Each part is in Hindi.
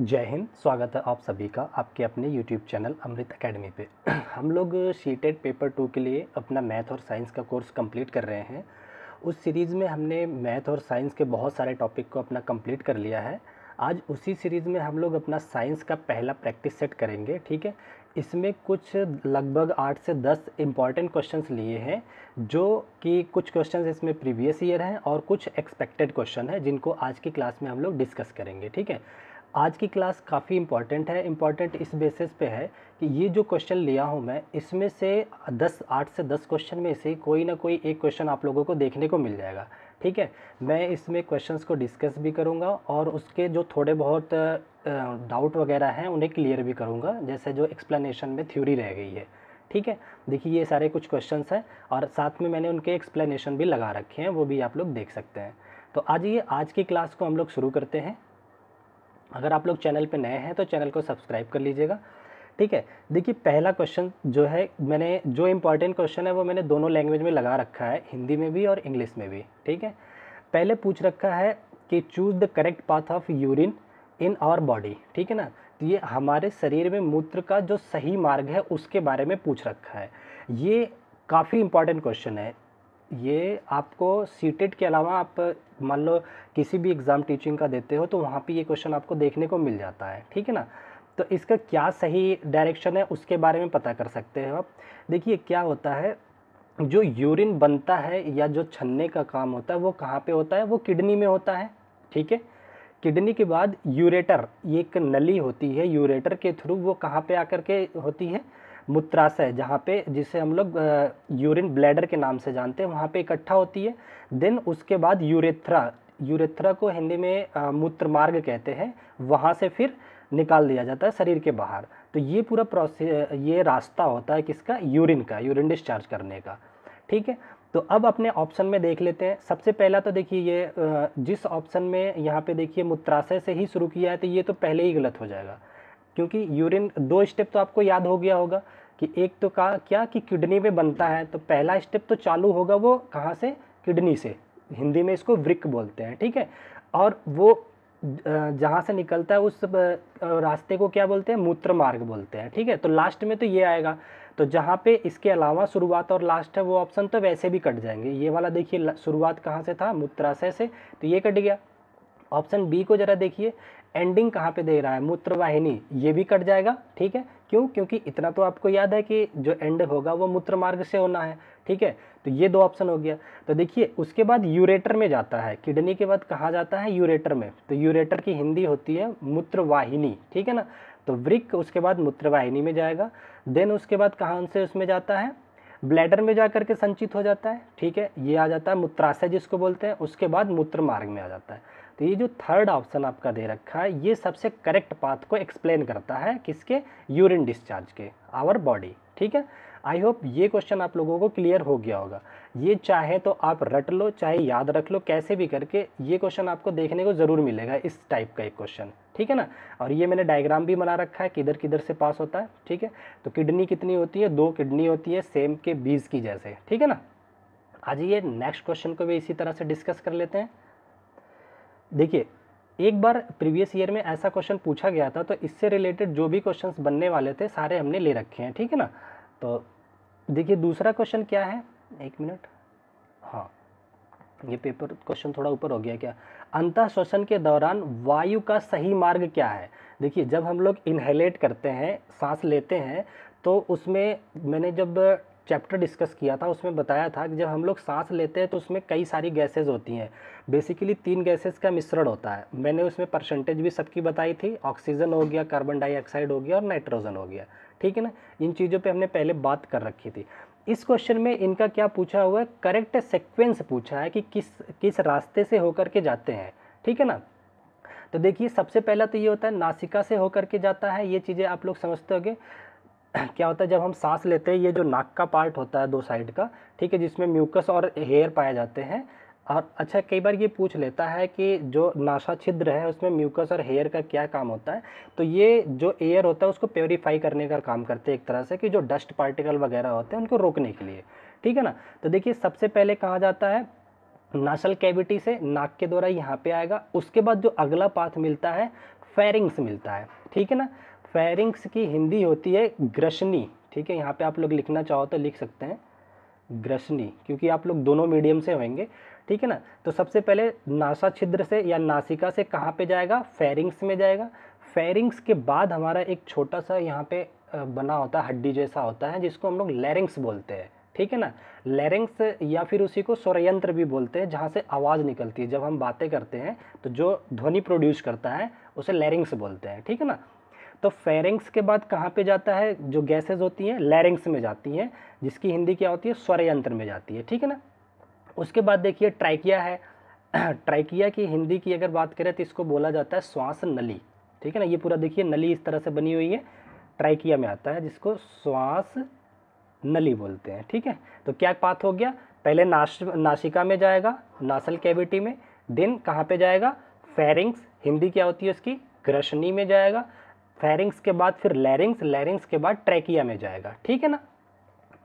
जय हिंद स्वागत है आप सभी का आपके अपने यूट्यूब चैनल अमृत एकेडमी पे हम लोग सीटेड पेपर टू के लिए अपना मैथ और साइंस का कोर्स कंप्लीट कर रहे हैं उस सीरीज़ में हमने मैथ और साइंस के बहुत सारे टॉपिक को अपना कंप्लीट कर लिया है आज उसी सीरीज़ में हम लोग अपना साइंस का पहला प्रैक्टिस सेट करेंगे ठीक है इसमें कुछ लगभग आठ से दस इम्पॉर्टेंट क्वेश्चंस लिए हैं जो कि कुछ क्वेश्चंस इसमें प्रीवियस ईयर हैं और कुछ एक्सपेक्टेड क्वेश्चन हैं जिनको आज की क्लास में हम लोग डिस्कस करेंगे ठीक है आज की क्लास काफ़ी इम्पॉर्टेंट है इम्पॉर्टेंट इस बेसिस पे है कि ये जो क्वेश्चन लिया हूँ मैं इसमें से दस आठ से दस क्वेश्चन में से कोई ना कोई एक क्वेश्चन आप लोगों को देखने को मिल जाएगा ठीक है मैं इसमें क्वेश्चंस को डिस्कस भी करूँगा और उसके जो थोड़े बहुत डाउट वगैरह हैं उन्हें क्लियर भी करूँगा जैसे जो एक्सप्लेनेशन में थ्योरी रह गई है ठीक है देखिए ये सारे कुछ क्वेश्चन हैं और साथ में मैंने उनके एक्सप्लेनेशन भी लगा रखे हैं वो भी आप लोग देख सकते हैं तो आज ये आज की क्लास को हम लोग शुरू करते हैं अगर आप लोग चैनल पे नए हैं तो चैनल को सब्सक्राइब कर लीजिएगा ठीक है देखिए पहला क्वेश्चन जो है मैंने जो इम्पॉर्टेंट क्वेश्चन है वो मैंने दोनों लैंग्वेज में लगा रखा है हिंदी में भी और इंग्लिश में भी ठीक है पहले पूछ रखा है कि choose the correct path of urine in our body ठीक है ना तो ये हमारे शरीर में मूत्र का जो सही मार्ग है उसके बारे में पूछ रखा है ये काफ़ी इंपॉर्टेंट क्वेश्चन है ये आपको सीटेट के अलावा आप मान लो किसी भी एग्ज़ाम टीचिंग का देते हो तो वहाँ पे ये क्वेश्चन आपको देखने को मिल जाता है ठीक है ना तो इसका क्या सही डायरेक्शन है उसके बारे में पता कर सकते हो आप देखिए क्या होता है जो यूरिन बनता है या जो छन्ने का काम होता है वो कहाँ पे होता है वो किडनी में होता है ठीक है किडनी के बाद यूरेटर ये एक नली होती है यूरेटर के थ्रू वो कहाँ पे आकर के होती है मूत्राशय जहाँ पे जिसे हम लोग यूरिन ब्लैडर के नाम से जानते हैं वहाँ पे इकट्ठा होती है देन उसके बाद यूरेथ्रा यूरेथ्रा को हिंदी में मूत्र मार्ग कहते हैं वहाँ से फिर निकाल दिया जाता है शरीर के बाहर तो ये पूरा प्रोसेस ये रास्ता होता है किसका यूरिन का यूरिन डिस्चार्ज करने का ठीक है तो अब अपने ऑप्शन में देख लेते हैं सबसे पहला तो देखिए ये जिस ऑप्शन में यहाँ पे देखिए मूत्राशय से ही शुरू किया है तो ये तो पहले ही गलत हो जाएगा क्योंकि यूरिन दो स्टेप तो आपको याद हो गया होगा कि एक तो कहा क्या कि किडनी में बनता है तो पहला स्टेप तो चालू होगा वो कहाँ से किडनी से हिंदी में इसको वृक बोलते हैं ठीक है और वो जहाँ से निकलता है उस रास्ते को क्या बोलते हैं मूत्र मार्ग बोलते हैं ठीक है तो लास्ट में तो ये आएगा तो जहाँ पे इसके अलावा शुरुआत और लास्ट है वो ऑप्शन तो वैसे भी कट जाएंगे ये वाला देखिए शुरुआत कहाँ से था मूत्राशय से तो ये कट गया ऑप्शन बी को ज़रा देखिए एंडिंग कहाँ पे दे रहा है मूत्रवाहिनी ये भी कट जाएगा ठीक है क्यों क्योंकि इतना तो आपको याद है कि जो एंड होगा वो मूत्र मार्ग से होना है ठीक है तो ये दो ऑप्शन हो गया तो देखिए उसके बाद यूरेटर में जाता है किडनी के बाद कहाँ जाता है यूरेटर में तो यूरेटर की हिंदी होती है मूत्रवाहिनी ठीक है ना तो वृक उसके बाद मूत्रवाहिनी में जाएगा देन उसके बाद कहाँ से उसमें जाता है ब्लैडर में जा करके संचित हो जाता है ठीक है ये आ जाता है मूत्राशय जिसको बोलते हैं उसके बाद मूत्र मार्ग में आ जाता है तो ये जो थर्ड ऑप्शन आपका दे रखा है ये सबसे करेक्ट पाथ को एक्सप्लेन करता है किसके यूरिन डिस्चार्ज के आवर बॉडी ठीक है आई होप ये क्वेश्चन आप लोगों को क्लियर हो गया होगा ये चाहे तो आप रट लो चाहे याद रख लो कैसे भी करके ये क्वेश्चन आपको देखने को ज़रूर मिलेगा इस टाइप का एक क्वेश्चन ठीक है ना और ये मैंने डायग्राम भी बना रखा है किधर किधर से पास होता है ठीक है तो किडनी कितनी होती है दो किडनी होती है सेम के बीज की जैसे ठीक है ना आज ये नेक्स्ट क्वेश्चन को भी इसी तरह से डिस्कस कर लेते हैं देखिए एक बार प्रीवियस ईयर में ऐसा क्वेश्चन पूछा गया था तो इससे रिलेटेड जो भी क्वेश्चंस बनने वाले थे सारे हमने ले रखे हैं ठीक है ना तो देखिए दूसरा क्वेश्चन क्या है एक मिनट हाँ ये पेपर क्वेश्चन थोड़ा ऊपर हो गया क्या अंत श्वसन के दौरान वायु का सही मार्ग क्या है देखिए जब हम लोग इनहेलेट करते हैं सांस लेते हैं तो उसमें मैंने जब चैप्टर डिस्कस किया था उसमें बताया था कि जब हम लोग सांस लेते हैं तो उसमें कई सारी गैसेज होती हैं बेसिकली तीन गैसेज का मिश्रण होता है मैंने उसमें परसेंटेज भी सबकी बताई थी ऑक्सीजन हो गया कार्बन डाइऑक्साइड हो गया और नाइट्रोजन हो गया ठीक है ना इन चीज़ों पे हमने पहले बात कर रखी थी इस क्वेश्चन में इनका क्या पूछा हुआ है करेक्ट सेक्वेंस पूछा है कि किस किस रास्ते से होकर के जाते हैं ठीक है ना तो देखिए सबसे पहला तो ये होता है नासिका से होकर के जाता है ये चीज़ें आप लोग समझते होंगे क्या होता है जब हम सांस लेते हैं ये जो नाक का पार्ट होता है दो साइड का ठीक है जिसमें म्यूकस और हेयर पाए जाते हैं और अच्छा कई बार ये पूछ लेता है कि जो नाशा छिद्र है उसमें म्यूकस और हेयर का क्या काम होता है तो ये जो एयर होता है उसको प्योरीफाई करने का काम करते हैं एक तरह से कि जो डस्ट पार्टिकल वगैरह होते हैं उनको रोकने के लिए ठीक है ना तो देखिए सबसे पहले कहा जाता है नाशल कैविटी से नाक के द्वारा यहाँ पे आएगा उसके बाद जो अगला पाथ मिलता है फेरिंग्स मिलता है ठीक है ना फेरिंग्स की हिंदी होती है ग्रशनी ठीक है यहाँ पे आप लोग लिखना चाहो तो लिख सकते हैं ग्रशनी क्योंकि आप लोग दोनों मीडियम से होंगे ठीक है ना तो सबसे पहले नासा छिद्र से या नासिका से कहाँ पे जाएगा फेरिंग्स में जाएगा फेरिंग्स के बाद हमारा एक छोटा सा यहाँ पे बना होता है हड्डी जैसा होता है जिसको हम लोग लेरिंग्स बोलते हैं ठीक है ना लेरिंग्स या फिर उसी को स्वरयंत्र भी बोलते हैं जहाँ से आवाज़ निकलती है जब हम बातें करते हैं तो जो ध्वनि प्रोड्यूस करता है उसे लेरिंग्स बोलते हैं ठीक है ना तो फेरिंग्स के बाद कहाँ पे जाता है जो गैसेज होती हैं लैरिंग्स में जाती हैं जिसकी हिंदी क्या होती है स्वरयंत्र में जाती है ठीक है ना उसके बाद देखिए ट्राइकिया है ट्राइकिया की हिंदी की अगर बात करें तो इसको बोला जाता है श्वास नली ठीक है ना ये पूरा देखिए नली इस तरह से बनी हुई है ट्राइकिया में आता है जिसको श्वास नली बोलते हैं ठीक है तो क्या पाथ हो गया पहले नाश नासिका में जाएगा नासल कैविटी में देन कहाँ पे जाएगा फेरिंग्स हिंदी क्या होती है उसकी ग्रशनी में जाएगा फेरिंग्स के बाद फिर लैरिंग्स लैरिंग्स के बाद ट्रैकिया में जाएगा ठीक है ना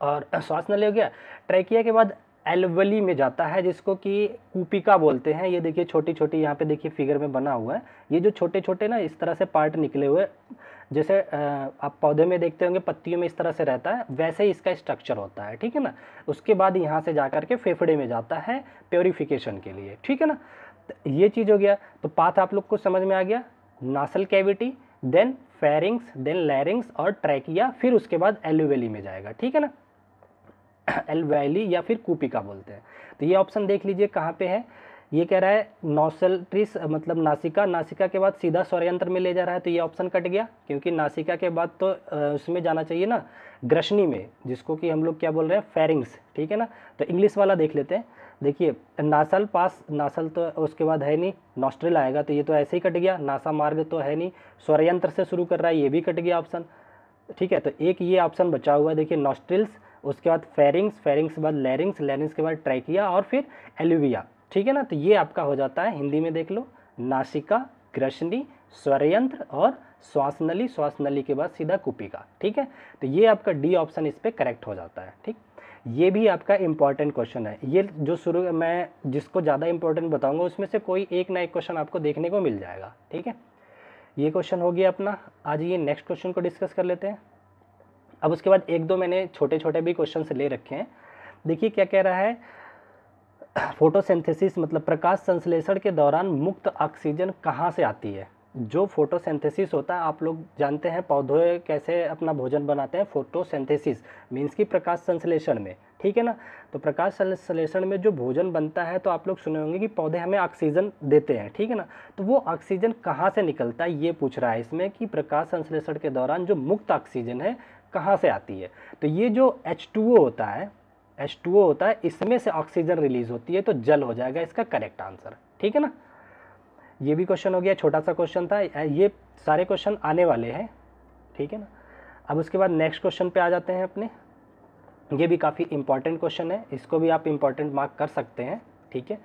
और श्वास नली हो गया ट्रैकिया के बाद एलवली में जाता है जिसको कि कूपिका बोलते हैं ये देखिए छोटी छोटी यहाँ पे देखिए फिगर में बना हुआ है ये जो छोटे छोटे ना इस तरह से पार्ट निकले हुए जैसे आप पौधे में देखते होंगे पत्तियों में इस तरह से रहता है वैसे ही इसका स्ट्रक्चर होता है ठीक है ना उसके बाद यहाँ से जा कर के फेफड़े में जाता है प्योरीफिकेशन के लिए ठीक है ना तो ये चीज़ हो गया तो पाथ आप लोग को समझ में आ गया nasal cavity then pharynx then larynx और ट्रैकिया फिर उसके बाद एलोवेली में जाएगा ठीक है ना एलवेली या फिर कूपिका बोलते हैं तो ये ऑप्शन देख लीजिए कहाँ पे है ये कह रहा है नोसेल्ट्रिस मतलब नासिका नासिका के बाद सीधा स्वरयंत्र में ले जा रहा है तो ये ऑप्शन कट गया क्योंकि नासिका के बाद तो उसमें जाना चाहिए ना ग्रशनी में जिसको कि हम लोग क्या बोल रहे हैं फेरिंग्स ठीक है ना तो इंग्लिश वाला देख लेते हैं देखिए नासल पास नासल तो उसके बाद है नहीं नॉस्ट्रल आएगा तो ये तो ऐसे ही कट गया नासा मार्ग तो है नहीं स्वरयंत्र से शुरू कर रहा है ये भी कट गया ऑप्शन ठीक है तो एक ये ऑप्शन बचा हुआ है देखिए नॉस्ट्रिल्स उसके बाद फेरिंग्स फेरिंग्स के बाद लैरिंग्स लैरिंग्स के बाद ट्रैकिया और फिर एल्यूविया ठीक है ना तो ये आपका हो जाता है हिंदी में देख लो नासिका ग्रशनी स्वरयंत्र और श्वास नली श्वास नली के बाद सीधा का ठीक है तो ये आपका डी ऑप्शन इस पर करेक्ट हो जाता है ठीक ये भी आपका इम्पॉर्टेंट क्वेश्चन है ये जो शुरू मैं जिसको ज़्यादा इंपॉर्टेंट बताऊंगा उसमें से कोई एक ना एक क्वेश्चन आपको देखने को मिल जाएगा ठीक है ये क्वेश्चन हो गया अपना आज ये नेक्स्ट क्वेश्चन को डिस्कस कर लेते हैं अब उसके बाद एक दो मैंने छोटे छोटे भी क्वेश्चन ले रखे हैं देखिए क्या कह रहा है फोटोसिंथेसिस मतलब प्रकाश संश्लेषण के दौरान मुक्त ऑक्सीजन कहाँ से आती है जो फोटोसिंथेसिस होता है आप लोग जानते हैं पौधे कैसे अपना भोजन बनाते हैं फोटोसिंथेसिस मीन्स कि प्रकाश संश्लेषण में ठीक है ना तो प्रकाश संश्लेषण में जो भोजन बनता है तो आप लोग सुने होंगे कि पौधे हमें ऑक्सीजन देते हैं ठीक है ना तो वो ऑक्सीजन कहाँ से निकलता है ये पूछ रहा है इसमें कि प्रकाश संश्लेषण के दौरान जो मुक्त ऑक्सीजन है कहाँ से आती है तो ये जो एच होता है एच होता है इसमें से ऑक्सीजन रिलीज होती है तो जल हो जाएगा इसका करेक्ट आंसर ठीक है ना ये भी क्वेश्चन हो गया छोटा सा क्वेश्चन था ये सारे क्वेश्चन आने वाले हैं ठीक है ना अब उसके बाद नेक्स्ट क्वेश्चन पे आ जाते हैं अपने ये भी काफ़ी इंपॉर्टेंट क्वेश्चन है इसको भी आप इम्पॉर्टेंट मार्क कर सकते हैं ठीक है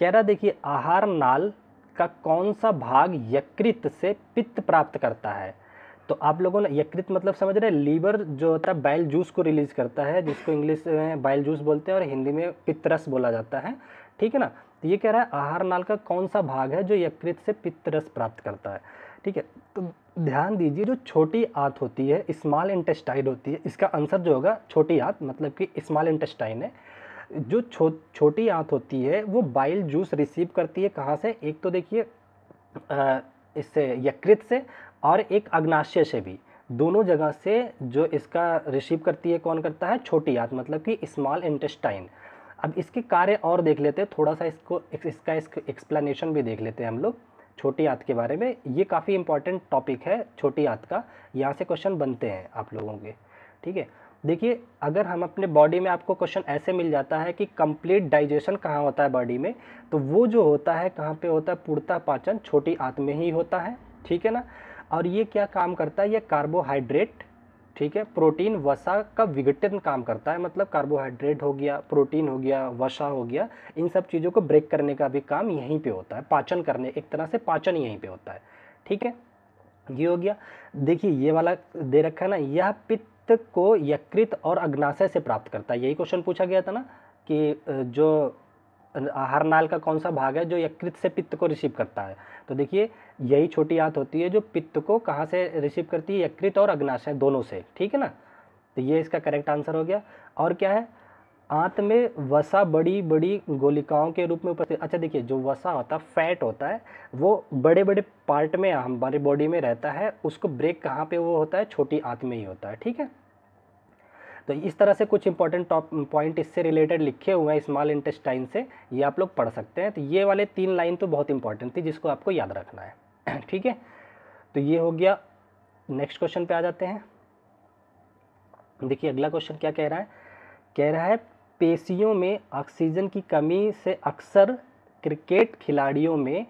कह रहा देखिए आहार नाल का कौन सा भाग यकृत से पित्त प्राप्त करता है तो आप लोगों ने यकृत मतलब समझ रहे हैं लीवर जो होता है बाइल जूस को रिलीज़ करता है जिसको इंग्लिश में बाइल जूस बोलते हैं और हिंदी में पित्तरस बोला जाता है ठीक है ना तो ये कह रहा है आहार नाल का कौन सा भाग है जो यकृत से पित्त रस प्राप्त करता है ठीक है तो ध्यान दीजिए जो छोटी आंत होती है स्मॉल इंटेस्टाइन होती है इसका आंसर जो होगा छोटी आंत मतलब कि स्मॉल इंटेस्टाइन है जो छो छोटी आंत होती है वो बाइल जूस रिसीव करती है कहाँ से एक तो देखिए इससे यकृत से और एक अग्नाशय से भी दोनों जगह से जो इसका रिसीव करती है कौन करता है छोटी आंत मतलब कि स्मॉल इंटेस्टाइन अब इसके कार्य और देख लेते हैं थोड़ा सा इसको इसका इसको एक्सप्लेनेशन भी देख लेते हैं हम लोग छोटी आंत के बारे में ये काफ़ी इंपॉर्टेंट टॉपिक है छोटी आंत का यहाँ से क्वेश्चन बनते हैं आप लोगों के ठीक है देखिए अगर हम अपने बॉडी में आपको क्वेश्चन ऐसे मिल जाता है कि कंप्लीट डाइजेशन कहाँ होता है बॉडी में तो वो जो होता है कहाँ पे होता है पूर्ता पाचन छोटी आंत में ही होता है ठीक है ना और ये क्या काम करता है ये कार्बोहाइड्रेट ठीक है प्रोटीन वसा का विघटन काम करता है मतलब कार्बोहाइड्रेट हो गया प्रोटीन हो गया वसा हो गया इन सब चीज़ों को ब्रेक करने का भी काम यहीं पे होता है पाचन करने एक तरह से पाचन यहीं पे होता है ठीक है ये हो गया देखिए ये वाला दे रखा है ना यह पित्त को यकृत और अग्नाशय से प्राप्त करता है यही क्वेश्चन पूछा गया था ना कि जो हर नाल का कौन सा भाग है जो यकृत से पित्त को रिसीव करता है तो देखिए यही छोटी आंत होती है जो पित्त को कहाँ से रिसीव करती है यकृत और अग्नाशय दोनों से ठीक है ना तो ये इसका करेक्ट आंसर हो गया और क्या है आंत में वसा बड़ी बड़ी गोलिकाओं के रूप में उपस्थित अच्छा देखिए जो वसा होता है फैट होता है वो बड़े बड़े पार्ट में हमारे बॉडी में रहता है उसको ब्रेक कहाँ पे वो होता है छोटी आंत में ही होता है ठीक है तो इस तरह से कुछ इंपॉर्टेंट टॉप पॉइंट इससे रिलेटेड लिखे हुए हैं स्मॉल इंटेस्टाइन से ये आप लोग पढ़ सकते हैं तो ये वाले तीन लाइन तो बहुत इंपॉर्टेंट थी जिसको आपको याद रखना है ठीक है तो ये हो गया नेक्स्ट क्वेश्चन पे आ जाते हैं देखिए अगला क्वेश्चन क्या कह रहा है कह रहा है पेशियों में ऑक्सीजन की कमी से अक्सर क्रिकेट खिलाड़ियों में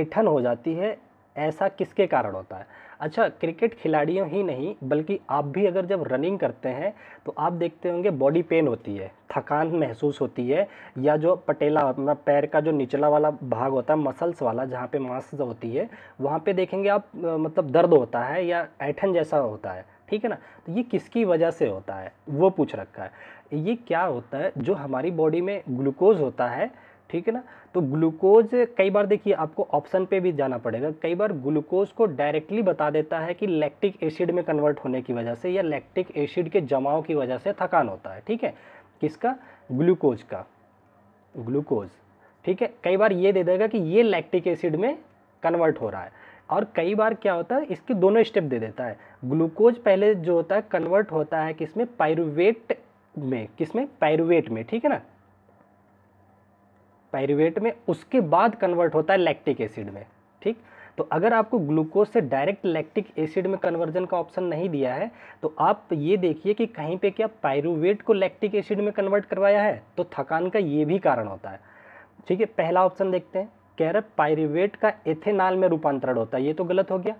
ऐठन हो जाती है ऐसा किसके कारण होता है अच्छा क्रिकेट खिलाड़ियों ही नहीं बल्कि आप भी अगर जब रनिंग करते हैं तो आप देखते होंगे बॉडी पेन होती है थकान महसूस होती है या जो पटेला अपना पैर का जो निचला वाला भाग होता है मसल्स वाला जहाँ पे मांस होती है वहाँ पे देखेंगे आप मतलब दर्द होता है या ऐठन जैसा होता है ठीक है ना तो ये किसकी वजह से होता है वो पूछ रखा है ये क्या होता है जो हमारी बॉडी में ग्लूकोज होता है ठीक है ना तो ग्लूकोज कई बार देखिए आपको ऑप्शन पे भी जाना पड़ेगा कई बार ग्लूकोज को डायरेक्टली बता देता है कि लैक्टिक एसिड में कन्वर्ट होने की वजह से या लैक्टिक एसिड के जमाव की वजह से थकान होता है ठीक है किसका ग्लूकोज का ग्लूकोज ठीक है कई बार ये दे देगा कि ये लैक्टिक एसिड में कन्वर्ट हो रहा है और कई बार क्या होता है इसके दोनों स्टेप दे देता है ग्लूकोज पहले जो होता है कन्वर्ट होता है किसमें पायरुवेट में किसमें पायरुवेट में ठीक है ना पायरुवेट में उसके बाद कन्वर्ट होता है लैक्टिक एसिड में ठीक तो अगर आपको ग्लूकोज से डायरेक्ट लैक्टिक एसिड में कन्वर्जन का ऑप्शन नहीं दिया है तो आप ये देखिए कि कहीं पे क्या पायरुवेट को लैक्टिक एसिड में कन्वर्ट करवाया है तो थकान का ये भी कारण होता है ठीक है पहला ऑप्शन देखते हैं कह रहे पायरुवेट का एथेनॉल में रूपांतरण होता है ये तो गलत हो गया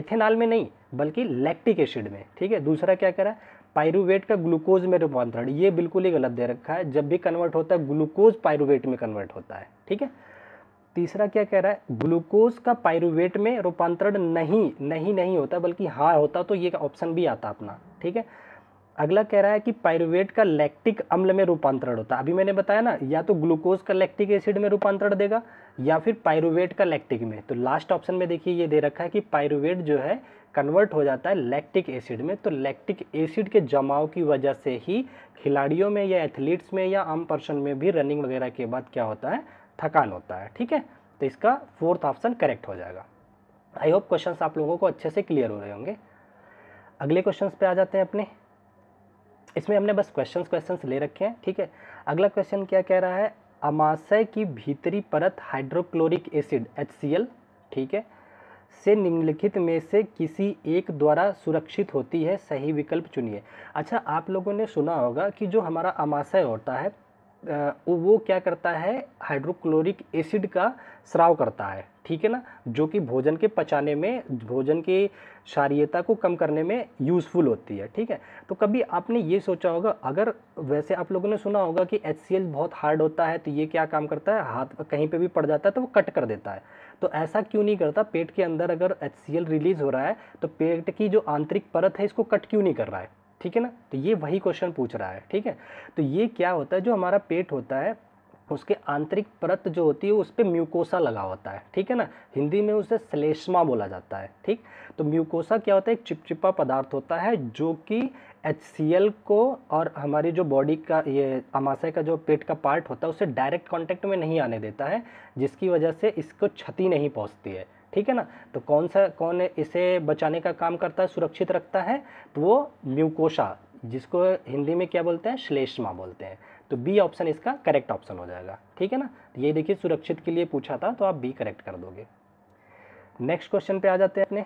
एथेनॉल में नहीं बल्कि लैक्टिक एसिड में ठीक है दूसरा क्या कह रहा है पायरुवेट का ग्लूकोज में रूपांतरण ये बिल्कुल ही गलत दे रखा है जब भी कन्वर्ट होता है ग्लूकोज पायरुवेट में कन्वर्ट होता है ठीक है तीसरा क्या कह रहा है ग्लूकोज का पायरुवेट में रूपांतरण नहीं नहीं नहीं होता बल्कि हाँ होता तो ये ऑप्शन भी आता अपना ठीक है अगला कह रहा है कि पायरुवेट का लैक्टिक अम्ल में रूपांतरण होता है अभी मैंने बताया ना या तो ग्लूकोज का लैक्टिक एसिड में रूपांतरण देगा या फिर पायरुवेट का लैक्टिक में तो लास्ट ऑप्शन में देखिए ये दे रखा है कि पायरुवेट जो है कन्वर्ट हो जाता है लैक्टिक एसिड में तो लैक्टिक एसिड के जमाव की वजह से ही खिलाड़ियों में या एथलीट्स में या आम पर्सन में भी रनिंग वगैरह के बाद क्या होता है थकान होता है ठीक है तो इसका फोर्थ ऑप्शन करेक्ट हो जाएगा आई होप क्वेश्चन आप लोगों को अच्छे से क्लियर हो रहे होंगे अगले क्वेश्चन पे आ जाते हैं अपने इसमें हमने बस क्वेश्चंस क्वेश्चंस ले रखे हैं ठीक है अगला क्वेश्चन क्या कह रहा है अमाशय की भीतरी परत हाइड्रोक्लोरिक एसिड एच ठीक है से निम्नलिखित में से किसी एक द्वारा सुरक्षित होती है सही विकल्प चुनिए अच्छा आप लोगों ने सुना होगा कि जो हमारा अमाशय होता है वो क्या करता है हाइड्रोक्लोरिक एसिड का स्राव करता है ठीक है ना जो कि भोजन के पचाने में भोजन के शारीयता को कम करने में यूज़फुल होती है ठीक है तो कभी आपने ये सोचा होगा अगर वैसे आप लोगों ने सुना होगा कि एच बहुत हार्ड होता है तो ये क्या काम करता है हाथ कहीं पे भी पड़ जाता है तो वो कट कर देता है तो ऐसा क्यों नहीं करता पेट के अंदर अगर एच रिलीज़ हो रहा है तो पेट की जो आंतरिक परत है इसको कट क्यों नहीं कर रहा है ठीक है ना तो ये वही क्वेश्चन पूछ रहा है ठीक है तो ये क्या होता है जो हमारा पेट होता है उसके आंतरिक परत जो होती है उस पर म्यूकोसा लगा होता है ठीक है ना हिंदी में उसे श्लेष्मा बोला जाता है ठीक तो म्यूकोसा क्या होता है एक चिपचिपा पदार्थ होता है जो कि एच को और हमारी जो बॉडी का ये अमाशय का जो पेट का पार्ट होता है उसे डायरेक्ट कांटेक्ट में नहीं आने देता है जिसकी वजह से इसको क्षति नहीं पहुँचती है ठीक है ना तो कौन सा कौन इसे बचाने का काम करता है सुरक्षित रखता है तो वो म्यूकोशा जिसको हिंदी में क्या बोलते हैं श्लेष्मा बोलते हैं तो बी ऑप्शन इसका करेक्ट ऑप्शन हो जाएगा ठीक है ना तो ये देखिए सुरक्षित के लिए पूछा था तो आप बी करेक्ट कर दोगे नेक्स्ट क्वेश्चन पे आ जाते हैं अपने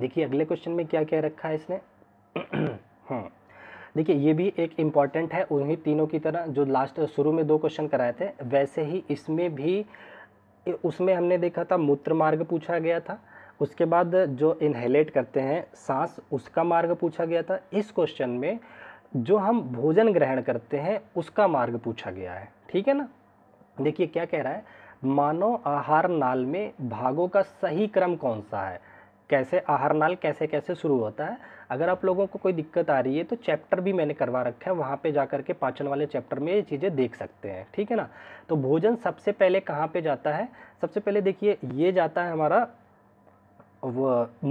देखिए अगले क्वेश्चन में क्या क्या रखा है इसने हम्म। देखिए ये भी एक इम्पॉर्टेंट है उन्हीं तीनों की तरह जो लास्ट शुरू में दो क्वेश्चन कराए थे वैसे ही इसमें भी उसमें हमने देखा था मूत्र मार्ग पूछा गया था उसके बाद जो इनहेलेट करते हैं सांस उसका मार्ग पूछा गया था इस क्वेश्चन में जो हम भोजन ग्रहण करते हैं उसका मार्ग पूछा गया है ठीक है ना देखिए क्या कह रहा है मानव आहार नाल में भागों का सही क्रम कौन सा है कैसे आहार नाल कैसे कैसे शुरू होता है अगर आप लोगों को कोई दिक्कत आ रही है तो चैप्टर भी मैंने करवा रखा है वहाँ पे जा कर के पाचन वाले चैप्टर में ये चीज़ें देख सकते हैं ठीक है ना तो भोजन सबसे पहले कहाँ पे जाता है सबसे पहले देखिए ये जाता है हमारा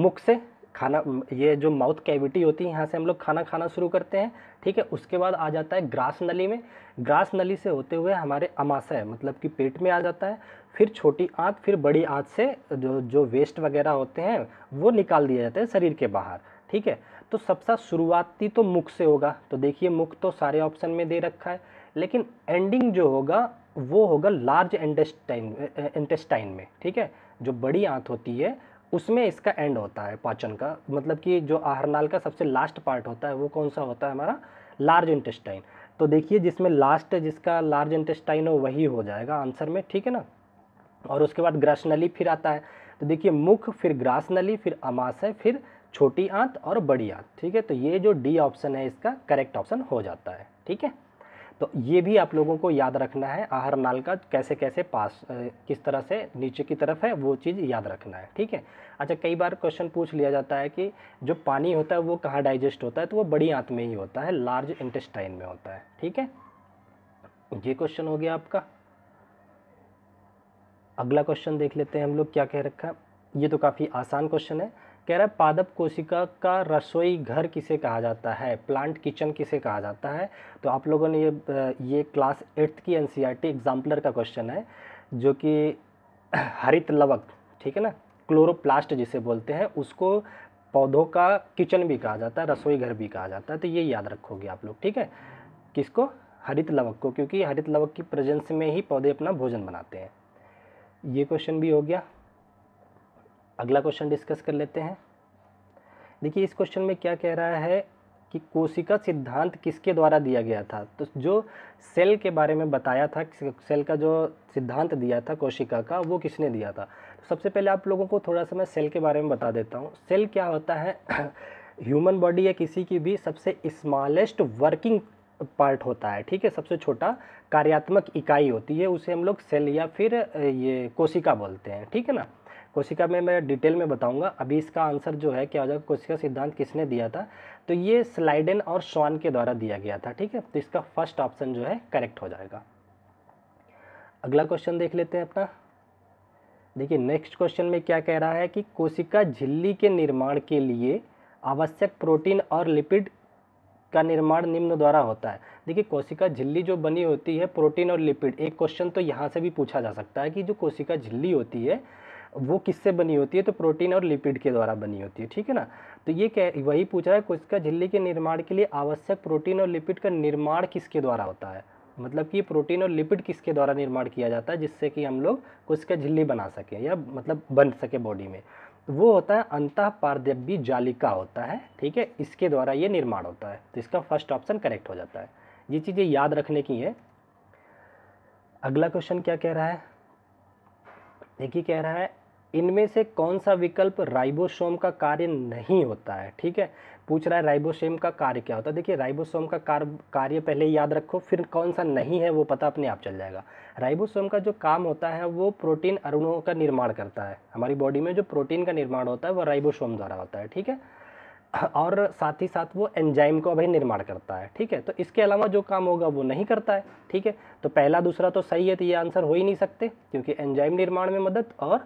मुख से खाना ये जो माउथ कैविटी होती है यहाँ से हम लोग खाना खाना शुरू करते हैं ठीक है उसके बाद आ जाता है ग्रास नली में ग्रास नली से होते हुए हमारे अमाशय मतलब कि पेट में आ जाता है फिर छोटी आँत फिर बड़ी आँत से जो जो वेस्ट वगैरह होते हैं वो निकाल दिया जाता है शरीर के बाहर ठीक है तो सबसे शुरुआती तो मुख से होगा तो देखिए मुख तो सारे ऑप्शन में दे रखा है लेकिन एंडिंग जो होगा वो होगा लार्ज इंटेस्टाइन इंटेस्टाइन में ठीक है जो बड़ी आँत होती है उसमें इसका एंड होता है पाचन का मतलब कि जो आहरनाल का सबसे लास्ट पार्ट होता है वो कौन सा होता है हमारा लार्ज इंटेस्टाइन तो देखिए जिसमें लास्ट जिसका लार्ज इंटेस्टाइन हो वही हो जाएगा आंसर में ठीक है ना और उसके बाद ग्रास नली फिर आता है तो देखिए मुख फिर ग्रास नली फिर अमाशय फिर छोटी आंत और बड़ी आंत ठीक है तो ये जो डी ऑप्शन है इसका करेक्ट ऑप्शन हो जाता है ठीक है तो ये भी आप लोगों को याद रखना है आहार नाल का कैसे कैसे पास किस तरह से नीचे की तरफ है वो चीज़ याद रखना है ठीक है अच्छा कई बार क्वेश्चन पूछ लिया जाता है कि जो पानी होता है वो कहाँ डाइजेस्ट होता है तो वो बड़ी आंत में ही होता है लार्ज इंटेस्टाइन में होता है ठीक है ये क्वेश्चन हो गया आपका अगला क्वेश्चन देख लेते हैं हम लोग क्या कह रखा है ये तो काफ़ी आसान क्वेश्चन है कह रहा है पादप कोशिका का रसोई घर किसे कहा जाता है प्लांट किचन किसे कहा जाता है तो आप लोगों ने ये ये क्लास एट्थ की एन सी एग्ज़ाम्पलर का क्वेश्चन है जो कि हरित लवक ठीक है ना क्लोरोप्लास्ट जिसे बोलते हैं उसको पौधों का किचन भी कहा जाता है रसोई घर भी कहा जाता है तो ये याद रखोगे आप लोग ठीक है किसको हरित लवक को क्योंकि हरित लवक की प्रेजेंस में ही पौधे अपना भोजन बनाते हैं ये क्वेश्चन भी हो गया अगला क्वेश्चन डिस्कस कर लेते हैं देखिए इस क्वेश्चन में क्या कह रहा है कि कोशिका सिद्धांत किसके द्वारा दिया गया था तो जो सेल के बारे में बताया था सेल का जो सिद्धांत दिया था कोशिका का वो किसने दिया था तो सबसे पहले आप लोगों को थोड़ा सा मैं सेल के बारे में बता देता हूँ सेल क्या होता है ह्यूमन बॉडी या किसी की भी सबसे स्मॉलेस्ट वर्किंग पार्ट होता है ठीक है सबसे छोटा कार्यात्मक इकाई होती है उसे हम लोग सेल या फिर ये कोशिका बोलते हैं ठीक है ना कोशिका में मैं डिटेल में बताऊंगा अभी इसका आंसर जो है क्या हो जाएगा कोशिका सिद्धांत किसने दिया था तो ये स्लाइडन और श्वान के द्वारा दिया गया था ठीक है तो इसका फर्स्ट ऑप्शन जो है करेक्ट हो जाएगा अगला क्वेश्चन देख लेते हैं अपना देखिए नेक्स्ट क्वेश्चन में क्या कह रहा है कि कोशिका झिल्ली के निर्माण के लिए आवश्यक प्रोटीन और लिपिड का निर्माण निम्न द्वारा होता है देखिए कोशिका झिल्ली जो बनी होती है प्रोटीन और लिपिड एक क्वेश्चन तो यहाँ से भी पूछा जा सकता है कि जो कोशिका झिल्ली होती है वो किससे बनी होती है तो प्रोटीन और लिपिड के द्वारा बनी होती है ठीक है ना तो ये कह वही पूछ रहा है कोशिका झिल्ली के निर्माण के लिए आवश्यक प्रोटीन और लिपिड का निर्माण किसके द्वारा होता है मतलब कि प्रोटीन और लिपिड किसके द्वारा निर्माण किया जाता है जिससे कि हम लोग कोशिका झिल्ली बना सकें या मतलब बन सके बॉडी में तो वो होता है अंत पारद्रव्य जालिका होता है ठीक है इसके द्वारा ये निर्माण होता है तो इसका फर्स्ट ऑप्शन करेक्ट हो जाता है ये चीज़ें याद रखने की है अगला क्वेश्चन क्या कह रहा है देखिए कह रहा है इनमें से कौन सा विकल्प राइबोसोम का कार्य नहीं होता है ठीक है पूछ रहा है राइबोसोम का कार्य क्या होता है देखिए राइबोसोम का कार्य कार्य पहले याद रखो फिर कौन सा नहीं है वो पता अपने आप चल जाएगा राइबोसोम का जो काम होता है वो प्रोटीन अरुणों का निर्माण करता है हमारी बॉडी में जो प्रोटीन का निर्माण होता है वो राइबोसोम द्वारा होता है ठीक है और साथ ही साथ वो एंजाइम को भी निर्माण करता है ठीक है तो इसके अलावा जो काम होगा वो नहीं करता है ठीक है तो पहला दूसरा तो सही है तो ये आंसर हो ही नहीं सकते क्योंकि एंजाइम निर्माण में मदद और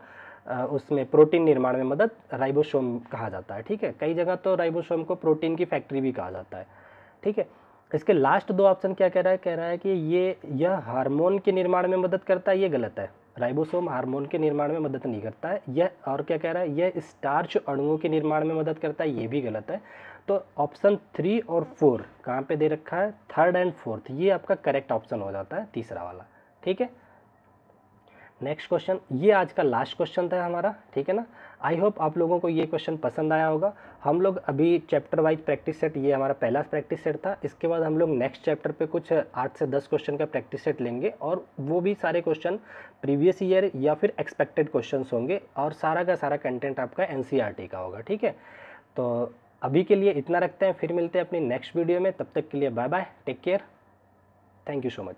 उसमें प्रोटीन निर्माण में मदद राइबोसोम कहा जाता है ठीक है कई जगह तो राइबोसोम को प्रोटीन की फैक्ट्री भी कहा जाता है ठीक है इसके लास्ट दो ऑप्शन क्या कह रहा है कह रहा है कि ये यह हार्मोन के निर्माण में मदद करता है ये गलत है राइबोसोम हार्मोन के निर्माण में मदद नहीं करता है यह और क्या कह रहा है यह स्टार्च अणुओं के निर्माण में मदद करता है ये भी गलत है तो ऑप्शन थ्री और फोर कहाँ पे दे रखा है थर्ड एंड फोर्थ ये आपका करेक्ट ऑप्शन हो जाता है तीसरा वाला ठीक है नेक्स्ट क्वेश्चन ये आज का लास्ट क्वेश्चन था हमारा ठीक है ना आई होप आप लोगों को ये क्वेश्चन पसंद आया होगा हम लोग अभी चैप्टर वाइज प्रैक्टिस सेट ये हमारा पहला प्रैक्टिस सेट था इसके बाद हम लोग नेक्स्ट चैप्टर पे कुछ आठ से दस क्वेश्चन का प्रैक्टिस सेट लेंगे और वो भी सारे क्वेश्चन प्रीवियस ईयर या फिर एक्सपेक्टेड क्वेश्चन होंगे और सारा का सारा कंटेंट आपका एन e का होगा ठीक है तो अभी के लिए इतना रखते हैं फिर मिलते हैं अपनी नेक्स्ट वीडियो में तब तक के लिए bye bye take care thank you so much